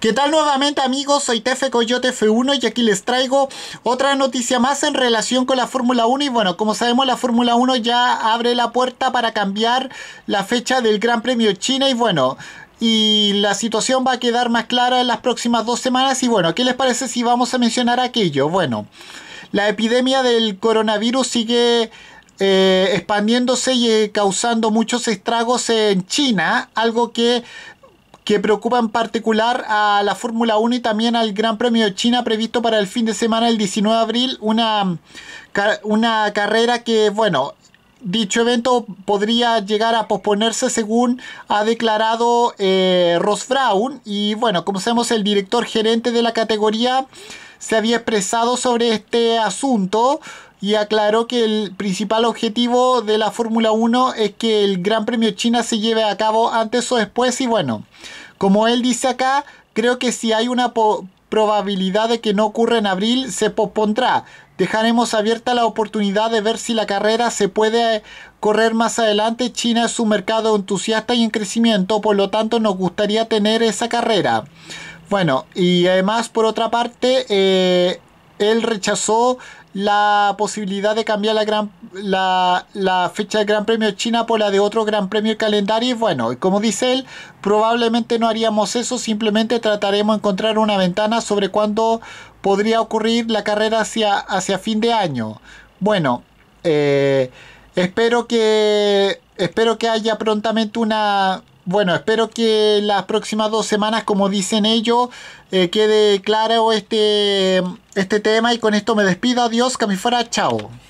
¿Qué tal nuevamente amigos? Soy Tefe Coyote F1 y aquí les traigo otra noticia más en relación con la Fórmula 1 y bueno, como sabemos la Fórmula 1 ya abre la puerta para cambiar la fecha del Gran Premio China y bueno, y la situación va a quedar más clara en las próximas dos semanas y bueno, ¿qué les parece si vamos a mencionar aquello? Bueno, la epidemia del coronavirus sigue eh, expandiéndose y eh, causando muchos estragos en China, algo que que preocupa en particular a la Fórmula 1 y también al Gran Premio China previsto para el fin de semana del 19 de abril. Una, una carrera que, bueno, dicho evento podría llegar a posponerse según ha declarado eh, Ross Brown y bueno, como sabemos el director gerente de la categoría se había expresado sobre este asunto y aclaró que el principal objetivo de la Fórmula 1 es que el Gran Premio China se lleve a cabo antes o después y bueno, como él dice acá, creo que si hay una probabilidad de que no ocurra en abril, se pospondrá. Dejaremos abierta la oportunidad de ver si la carrera se puede eh, correr más adelante. China es un mercado entusiasta y en crecimiento, por lo tanto nos gustaría tener esa carrera. Bueno, y además por otra parte, eh, él rechazó la posibilidad de cambiar la, la, fecha del Gran Premio China por la de otro Gran Premio calendario. Y bueno, como dice él, probablemente no haríamos eso, simplemente trataremos de encontrar una ventana sobre cuándo podría ocurrir la carrera hacia, hacia fin de año. Bueno, eh, espero que espero que haya prontamente una bueno, espero que las próximas dos semanas, como dicen ellos, eh, quede claro este, este tema y con esto me despido. Adiós, que fuera, chao.